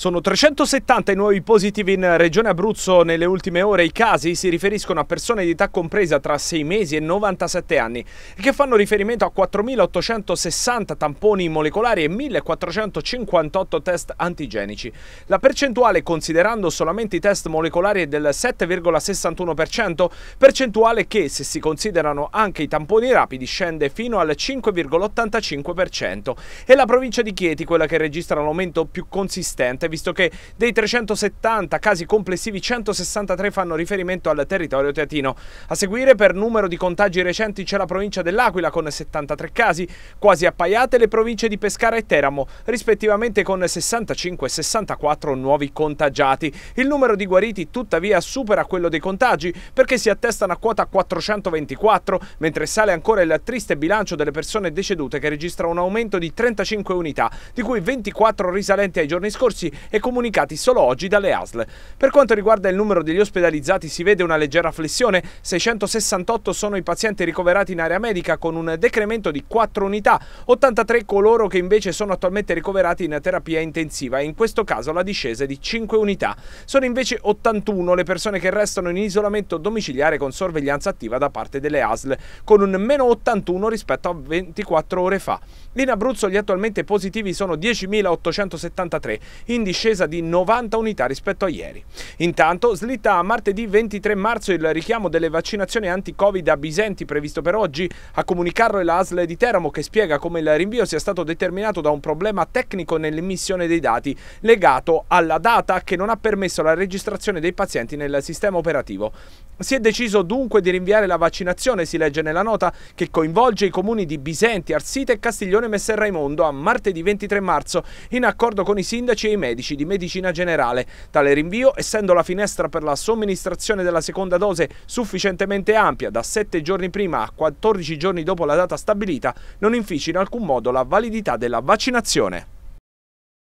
Sono 370 i nuovi positivi in Regione Abruzzo nelle ultime ore. I casi si riferiscono a persone di età compresa tra 6 mesi e 97 anni che fanno riferimento a 4.860 tamponi molecolari e 1.458 test antigenici. La percentuale, considerando solamente i test molecolari, è del 7,61%, percentuale che, se si considerano anche i tamponi rapidi, scende fino al 5,85%. È la provincia di Chieti quella che registra l'aumento più consistente visto che dei 370 casi complessivi 163 fanno riferimento al territorio teatino. A seguire per numero di contagi recenti c'è la provincia dell'Aquila con 73 casi, quasi appaiate le province di Pescara e Teramo, rispettivamente con 65 e 64 nuovi contagiati. Il numero di guariti tuttavia supera quello dei contagi perché si attestano a quota 424, mentre sale ancora il triste bilancio delle persone decedute che registra un aumento di 35 unità, di cui 24 risalenti ai giorni scorsi e comunicati solo oggi dalle ASL. Per quanto riguarda il numero degli ospedalizzati si vede una leggera flessione, 668 sono i pazienti ricoverati in area medica con un decremento di 4 unità, 83 coloro che invece sono attualmente ricoverati in terapia intensiva e in questo caso la discesa è di 5 unità. Sono invece 81 le persone che restano in isolamento domiciliare con sorveglianza attiva da parte delle ASL, con un meno 81 rispetto a 24 ore fa. In Abruzzo gli attualmente positivi sono 10.873, in discesa di 90 unità rispetto a ieri. Intanto slitta a martedì 23 marzo il richiamo delle vaccinazioni anti-Covid a Bisenti previsto per oggi, a comunicarlo è la ASL di Teramo che spiega come il rinvio sia stato determinato da un problema tecnico nell'emissione dei dati legato alla data che non ha permesso la registrazione dei pazienti nel sistema operativo. Si è deciso dunque di rinviare la vaccinazione, si legge nella nota, che coinvolge i comuni di Bisenti, Arsite, Castiglione, Messer Raimondo a martedì 23 marzo, in accordo con i sindaci e i medici medici di medicina generale. Tale rinvio, essendo la finestra per la somministrazione della seconda dose sufficientemente ampia, da 7 giorni prima a 14 giorni dopo la data stabilita, non inficia in alcun modo la validità della vaccinazione.